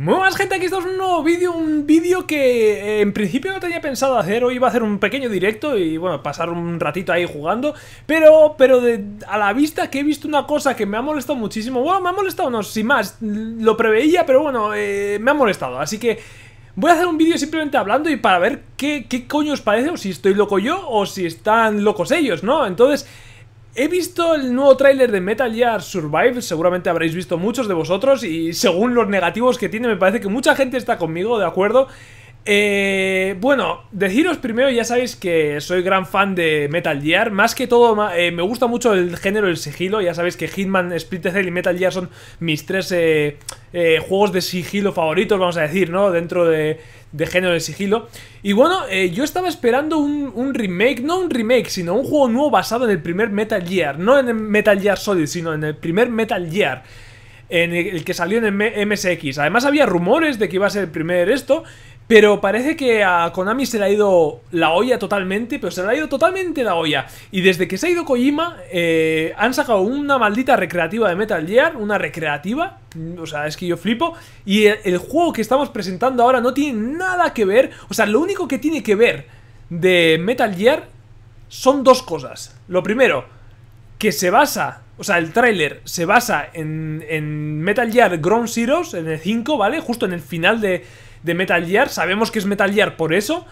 Muy buenas gente, aquí estamos en un nuevo vídeo, un vídeo que eh, en principio no tenía pensado hacer, hoy iba a hacer un pequeño directo y bueno, pasar un ratito ahí jugando, pero, pero a la vista que he visto una cosa que me ha molestado muchísimo, bueno, me ha molestado, no, sin más, lo preveía, pero bueno, eh, me ha molestado, así que... Voy a hacer un vídeo simplemente hablando y para ver qué, qué coño os parece, o si estoy loco yo, o si están locos ellos, ¿no? Entonces, He visto el nuevo tráiler de Metal Gear Survive, seguramente habréis visto muchos de vosotros y según los negativos que tiene me parece que mucha gente está conmigo, ¿de acuerdo? Eh, bueno, deciros primero, ya sabéis que soy gran fan de Metal Gear. Más que todo, eh, me gusta mucho el género del sigilo. Ya sabéis que Hitman, Split Cell y Metal Gear son mis tres eh, eh, juegos de sigilo favoritos, vamos a decir, ¿no? Dentro de, género del sigilo. Y bueno, yo estaba esperando un, remake, no un remake, sino un juego nuevo basado en el primer Metal Gear. No en el Metal Gear Solid, sino en el primer Metal Gear. En el, el que salió en el MSX. Además había rumores de que iba a ser el primer esto. Pero parece que a Konami se le ha ido la olla totalmente, pero se le ha ido totalmente la olla. Y desde que se ha ido Kojima, eh, han sacado una maldita recreativa de Metal Gear, una recreativa, o sea, es que yo flipo. Y el, juego que estamos presentando ahora no tiene nada que ver, o sea, lo único que tiene que ver de Metal Gear son dos cosas. Lo primero, que se basa o sea, el tráiler se basa en, en, Metal Gear Ground Zeroes, en el 5, ¿vale? Justo en el final de, de Metal Gear, sabemos que es Metal Gear por eso,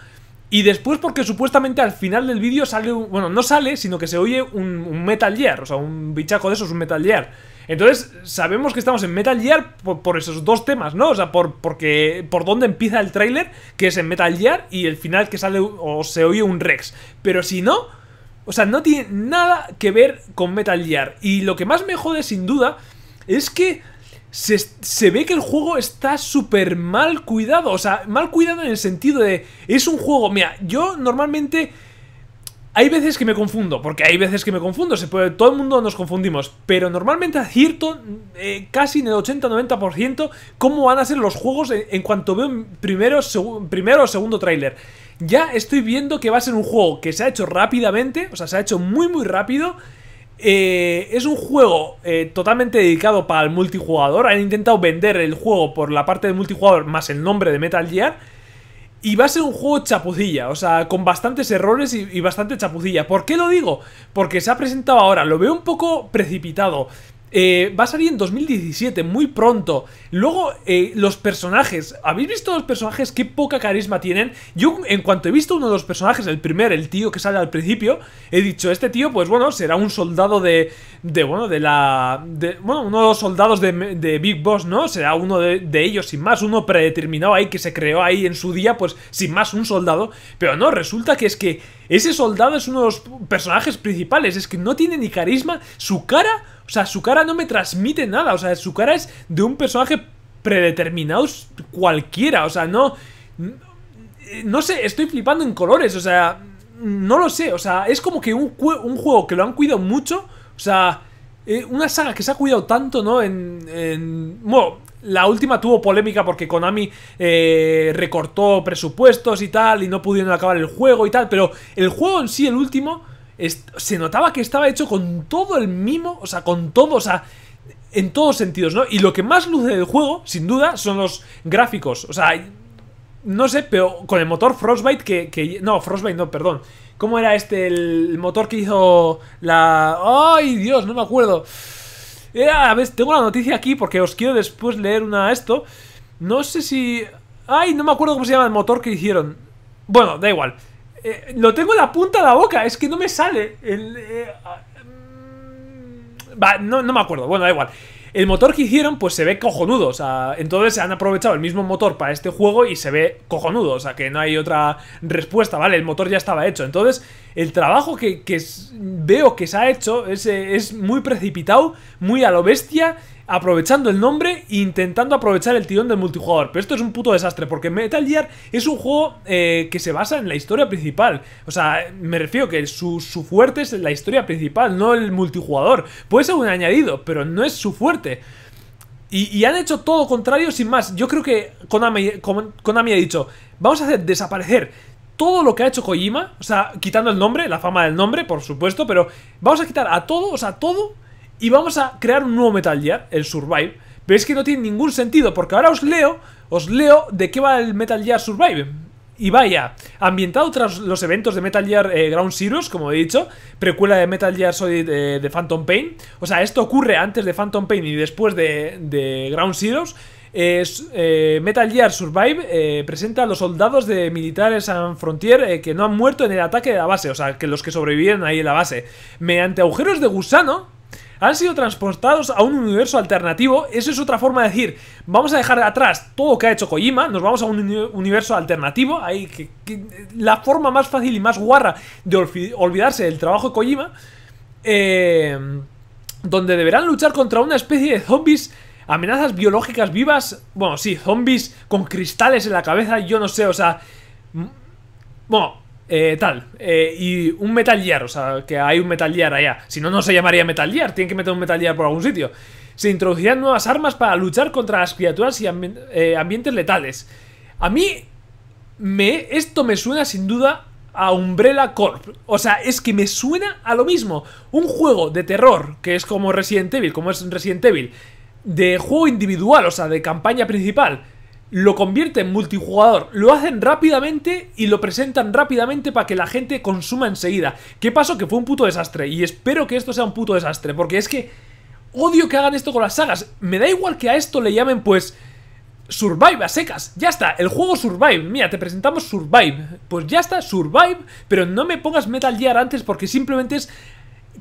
y después porque supuestamente al final del vídeo sale, un, bueno, no sale, sino que se oye un, Metal Gear, o sea, un bichaco de esos, un Metal Gear. Entonces, sabemos que estamos en Metal Gear por, esos dos temas, ¿no? O sea, por, porque, por dónde empieza el tráiler, que es en Metal Gear, y el final que sale o se oye un Rex. Pero si no, o sea, no tiene nada que ver con Metal Gear. Y lo que más me jode, sin duda, es que se, ve que el juego está súper mal cuidado. O sea, mal cuidado en el sentido de... Es un juego... Mira, yo normalmente... Hay veces que me confundo, porque hay veces que me confundo, se todo el mundo nos confundimos, pero normalmente acierto eh, casi en el 80-90% cómo van a ser los juegos en, cuanto veo primero, primero o segundo tráiler. Ya estoy viendo que va a ser un juego que se ha hecho rápidamente, o sea, se ha hecho muy muy rápido, eh, es un juego eh, totalmente dedicado para el multijugador. Han intentado vender el juego por la parte de multijugador más el nombre de Metal Gear. Y va a ser un juego chapucilla, o sea, con bastantes errores y, y bastante chapucilla. ¿Por qué lo digo? Porque se ha presentado ahora, lo veo un poco precipitado. Eh, va a salir en 2017, muy pronto. Luego, eh, los personajes. ¿Habéis visto los personajes? Qué poca carisma tienen. Yo, en cuanto he visto uno de los personajes, el primer, el tío que sale al principio, he dicho, este tío, pues bueno, será un soldado de... de bueno, de la... bueno, uno de los soldados de, Big Boss, ¿no? Será uno de, de ellos, sin más, uno predeterminado ahí, que se creó ahí en su día, pues sin más, un soldado. Pero no, resulta que es que ese soldado es uno de los personajes principales. Es que no tiene ni carisma. Su cara, o sea, su cara no me transmite nada. O sea, su cara es de un personaje predeterminado cualquiera. O sea, no... No sé, estoy flipando en colores. O sea, no lo sé. O sea, es como que un, juego que lo han cuidado mucho. O sea, eh, una saga que se ha cuidado tanto, ¿no? En, en, bueno, la última tuvo polémica porque Konami eh, recortó presupuestos y tal, y no pudieron acabar el juego y tal, pero el juego en sí, el último, se notaba que estaba hecho con todo el mimo, o sea, con todo, o sea, en todos sentidos, ¿no? Y lo que más luce del juego, sin duda, son los gráficos, o sea, no sé, pero con el motor Frostbite que no, Frostbite no, perdón. ¿Cómo era este, el motor que hizo la... ¡Ay, Dios, no me acuerdo! Eh, a ver, tengo la noticia aquí porque os quiero después leer una esto. No sé si... Ay, no me acuerdo cómo se llama el motor que hicieron. Bueno, da igual. Eh, lo tengo en la punta de la boca, es que no me sale. El, eh, ah, mm, Va, no me acuerdo, bueno, da igual. El motor que hicieron, pues se ve cojonudo. O sea, entonces han aprovechado el mismo motor para este juego y se ve cojonudo. O sea, que no hay otra respuesta, ¿vale? El motor ya estaba hecho. Entonces, el trabajo que, que veo que se ha hecho es, eh, es muy precipitado, muy a lo bestia aprovechando el nombre e intentando aprovechar el tirón del multijugador. Pero esto es un puto desastre, porque Metal Gear es un juego eh, que se basa en la historia principal. O sea, me refiero que su, fuerte es la historia principal, no el multijugador. Puede ser un añadido, pero no es su fuerte. Y, han hecho todo contrario sin más. Yo creo que Konami, Konami, ha dicho, vamos a hacer desaparecer todo lo que ha hecho Kojima, o sea, quitando el nombre, la fama del nombre, por supuesto, pero vamos a quitar a todo, o sea, todo y vamos a crear un nuevo Metal Gear, el Survive. Pero es que no tiene ningún sentido, porque ahora os leo, os leo de qué va el Metal Gear Survive. Y vaya, ambientado tras los eventos de Metal Gear eh, Ground Zeroes, como he dicho, precuela de Metal Gear Solid eh, de Phantom Pain. O sea, esto ocurre antes de Phantom Pain y después de, Ground Zeroes. Eh, Metal Gear Survive presenta a los soldados de Militares en Frontier que no han muerto en el ataque de la base, o sea, que los que sobrevivieron ahí en la base, mediante agujeros de gusano han sido transportados a un universo alternativo. Eso es otra forma de decir, vamos a dejar atrás todo lo que ha hecho Kojima, nos vamos a un universo alternativo. Ahí, que, la forma más fácil y más guarra de olvidarse del trabajo de Kojima, eh, donde deberán luchar contra una especie de zombies amenazas biológicas vivas. Bueno, sí, zombies con cristales en la cabeza, yo no sé, o sea. Bueno, eh, tal, eh, y un Metal Gear, o sea, que hay un Metal Gear allá. Si no, no se llamaría Metal Gear, tienen que meter un Metal Gear por algún sitio. Se introducirán nuevas armas para luchar contra las criaturas y eh, ambientes letales. A mí, me, esto me suena sin duda a Umbrella Corp. O sea, es que me suena a lo mismo. Un juego de terror, que es como Resident Evil, como es Resident Evil, de juego individual, o sea, de campaña principal lo convierte en multijugador, lo hacen rápidamente y lo presentan rápidamente para que la gente consuma enseguida. ¿Qué pasó? Que fue un puto desastre y espero que esto sea un puto desastre, porque es que odio que hagan esto con las sagas. Me da igual que a esto le llamen pues Survive a secas, ya está, el juego Survive, mira, te presentamos Survive, pues ya está, Survive, pero no me pongas Metal Gear antes porque simplemente es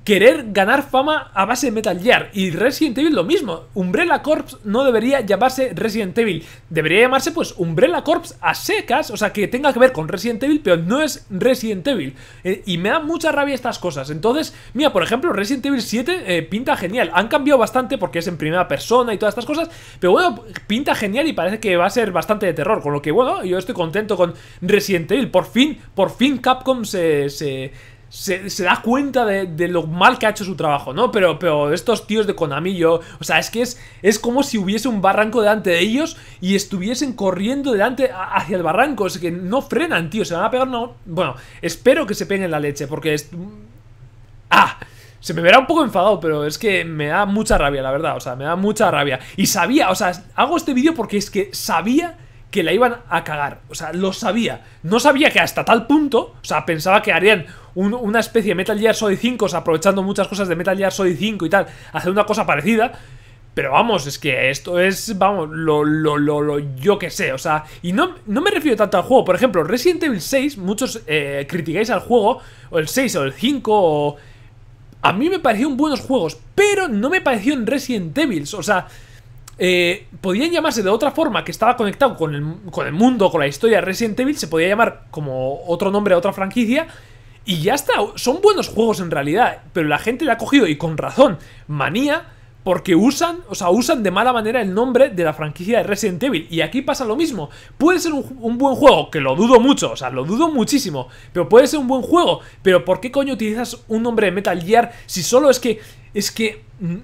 querer ganar fama a base de Metal Gear. Y Resident Evil lo mismo. Umbrella Corps no debería llamarse Resident Evil. Debería llamarse pues Umbrella Corps a secas. O sea, que tenga que ver con Resident Evil, pero no es Resident Evil. Eh, y me da mucha rabia estas cosas. Entonces, mira, por ejemplo, Resident Evil 7 eh, pinta genial. Han cambiado bastante porque es en primera persona y todas estas cosas. Pero bueno, pinta genial y parece que va a ser bastante de terror. Con lo que bueno, yo estoy contento con Resident Evil. Por fin, por fin Capcom se se, da cuenta de, lo mal que ha hecho su trabajo, ¿no? Pero, pero estos tíos de Konami, O sea, es que es, es como si hubiese un barranco delante de ellos y estuviesen corriendo delante hacia el barranco. O que no frenan, tío. Se van a pegar no Bueno, espero que se peguen la leche, porque es. ¡Ah! Se me verá un poco enfadado, pero es que me da mucha rabia, la verdad. O sea, me da mucha rabia. Y sabía, o sea, hago este vídeo porque es que sabía que la iban a cagar. O sea, lo sabía. No sabía que hasta tal punto, o sea, pensaba que harían una especie de Metal Gear Solid 5, o sea, aprovechando muchas cosas de Metal Gear Solid 5 y tal, hacer una cosa parecida. Pero vamos, es que esto es, vamos, lo, lo, lo, lo yo que sé, o sea, y no, no, me refiero tanto al juego, por ejemplo, Resident Evil 6, muchos eh, criticáis al juego, o el 6 o el 5, o... A mí me parecieron buenos juegos, pero no me parecieron Resident Evil, o sea, eh, podían llamarse de otra forma que estaba conectado con el, mundo, con la historia de Resident Evil, se podía llamar como otro nombre a otra franquicia. Y ya está, son buenos juegos en realidad, pero la gente le ha cogido, y con razón, manía, porque usan, o sea, usan de mala manera el nombre de la franquicia de Resident Evil. Y aquí pasa lo mismo. Puede ser un, un, buen juego, que lo dudo mucho, o sea, lo dudo muchísimo, pero puede ser un buen juego. Pero ¿por qué coño utilizas un nombre de Metal Gear si solo es que... Es que... Mm,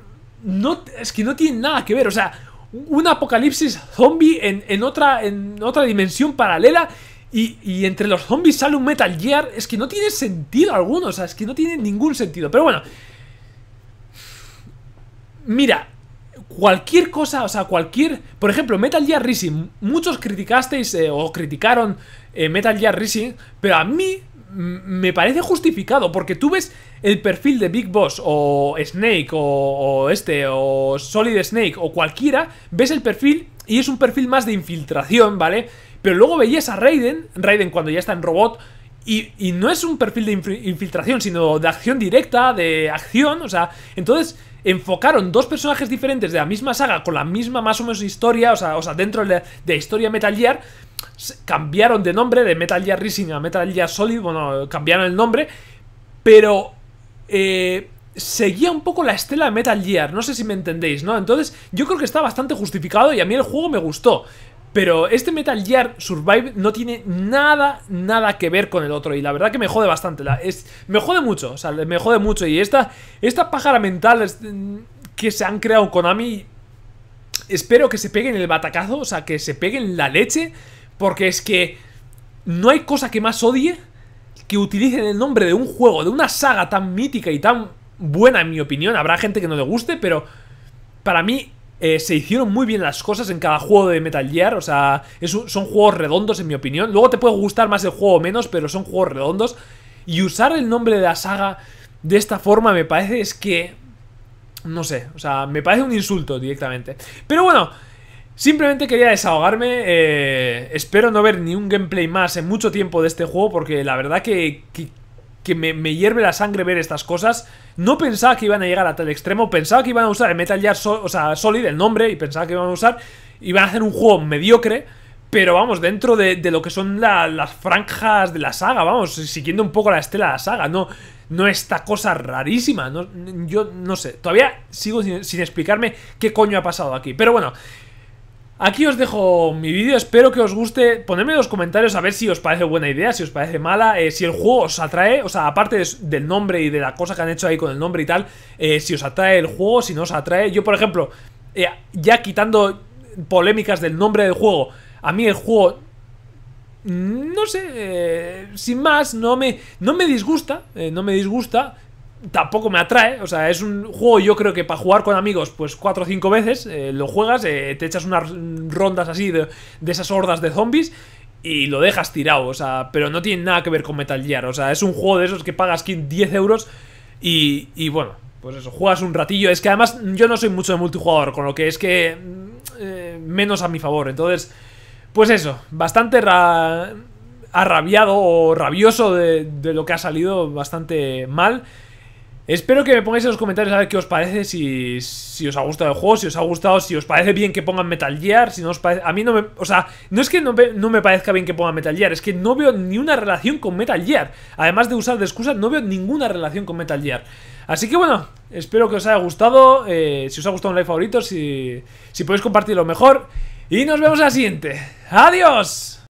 es que no tiene nada que ver. O sea, un apocalipsis zombie en, otra, en otra dimensión paralela y, entre los zombies sale un Metal Gear. Es que no tiene sentido alguno. O sea, es que no tiene ningún sentido. Pero bueno. Mira, cualquier cosa, o sea, cualquier... Por ejemplo, Metal Gear Rising. Muchos criticasteis eh, o criticaron eh, Metal Gear Rising, pero a mí me parece justificado, porque tú ves el perfil de Big Boss o Snake o, este o Solid Snake o cualquiera, ves el perfil y es un perfil más de infiltración, ¿vale? Pero luego veías a Raiden, Raiden cuando ya está en robot, y, no es un perfil de infiltración, sino de acción directa, de acción, o sea, entonces enfocaron dos personajes diferentes de la misma saga, con la misma más o menos historia, o sea, o sea dentro de de historia Metal Gear, cambiaron de nombre de Metal Gear Rising a Metal Gear Solid, bueno, cambiaron el nombre, pero eh, seguía un poco la estela de Metal Gear, no sé si me entendéis, ¿no? Entonces yo creo que está bastante justificado y a mí el juego me gustó. Pero este Metal Gear Survive no tiene nada, nada que ver con el otro. Y la verdad que me jode bastante. es, me jode mucho, o sea, me jode mucho. Y esta, esta pájara mental mm, que se han creado Konami... Espero que se peguen el batacazo, o sea, que se peguen la leche porque es que no hay cosa que más odie que utilicen el nombre de un juego, de una saga tan mítica y tan buena en mi opinión. Habrá gente que no le guste, pero para mí eh, se hicieron muy bien las cosas en cada juego de Metal Gear. O sea, son juegos redondos en mi opinión. Luego te puede gustar más el juego o menos, pero son juegos redondos. Y usar el nombre de la saga de esta forma me parece es que... No sé, o sea, me parece un insulto directamente. Pero bueno, Simplemente quería desahogarme, eh, espero no ver ni un gameplay más en mucho tiempo de este juego porque la verdad que, que, me, hierve la sangre ver estas cosas. No pensaba que iban a llegar a tal extremo, pensaba que iban a usar el Metal Gear Solid, el nombre, y pensaba que iban a usar, iban a hacer un juego mediocre, pero vamos, dentro de, lo que son las franjas de la saga, vamos, siguiendo un poco la estela de la saga, no, no esta cosa rarísima. yo no sé, todavía sigo sin, sin, explicarme qué coño ha pasado aquí. Pero bueno, Aquí os dejo mi vídeo, espero que os guste. Ponedme en los comentarios a ver si os parece buena idea, si os parece mala, eh, si el juego os atrae, o sea, aparte del nombre y de la cosa que han hecho ahí con el nombre y tal, eh, si os atrae el juego, si no os atrae. Yo, por ejemplo, eh, ya quitando polémicas del nombre del juego, a mí el juego mm, no sé, sin más, no me, no me disgusta, no me disgusta, tampoco me atrae. O sea, es un juego yo creo que para jugar con amigos, pues cuatro o cinco veces eh, lo juegas, eh, te echas unas rondas así de, esas hordas de zombies y lo dejas tirado. O sea, pero no tiene nada que ver con Metal Gear. O sea, es un juego de esos que pagas 10 euros y, bueno, pues eso, juegas un ratillo. Es que además yo no soy mucho de multijugador, con lo que es que mm, eh, menos a mi favor. Entonces, pues eso, bastante arrabiado o rabioso de lo que ha salido, bastante mal. Espero que me pongáis en los comentarios a ver qué os parece, si, si, os ha gustado el juego, si os ha gustado, si os parece bien que pongan Metal Gear, si no os parece... A mí no me... O sea, no es que no, me parezca bien que pongan Metal Gear, es que no veo ni una relación con Metal Gear. Además de usar de excusa, no veo ninguna relación con Metal Gear. Así que bueno, espero que os haya gustado, eh, si os ha gustado un like favorito, si, si podéis compartirlo mejor. Y nos vemos en la siguiente. ¡Adiós!